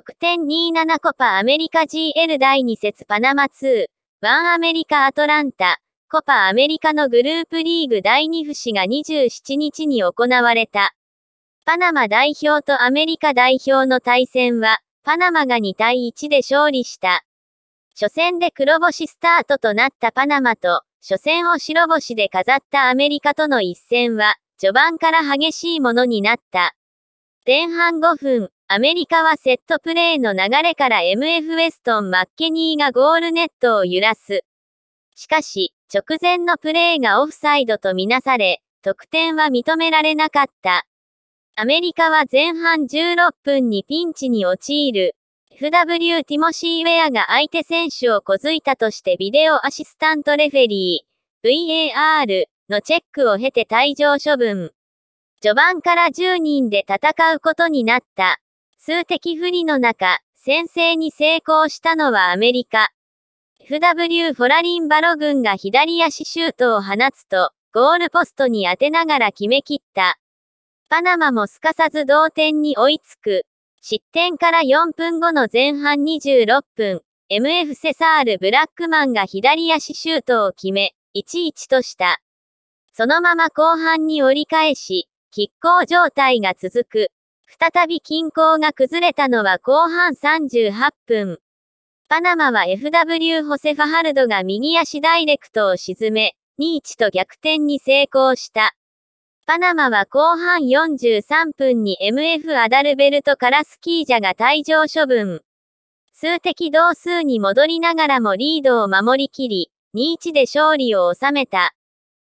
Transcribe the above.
得点27コパアメリカ GL 第2節パナマ2、1アメリカアトランタ、コパアメリカのグループリーグ第2節が27日に行われた。パナマ代表とアメリカ代表の対戦は、パナマが2対1で勝利した。初戦で黒星スタートとなったパナマと、初戦を白星で飾ったアメリカとの一戦は、序盤から激しいものになった。前半5分、アメリカはセットプレーの流れから MF ウェストン・マッケニーがゴールネットを揺らす。しかし、直前のプレーがオフサイドとみなされ、得点は認められなかった。アメリカは前半16分にピンチに陥る。FW ティモシー・ウェアが相手選手を小づいたとしてビデオアシスタントレフェリー、VAR のチェックを経て退場処分。序盤から10人で戦うことになった。数的不利の中、先制に成功したのはアメリカ。FW フォラリンバロ軍が左足シュートを放つと、ゴールポストに当てながら決め切った。パナマもすかさず同点に追いつく。失点から4分後の前半26分、MF セサール・ブラックマンが左足シュートを決め、1-1とした。そのまま後半に折り返し、拮抗状態が続く。再び均衡が崩れたのは後半38分。パナマは FW ホセファハルドが右足ダイレクトを沈め、2-1と逆転に成功した。パナマは後半43分に MF アダルベルト・カラスキージャが退場処分。数的同数に戻りながらもリードを守りきり、2-1で勝利を収めた。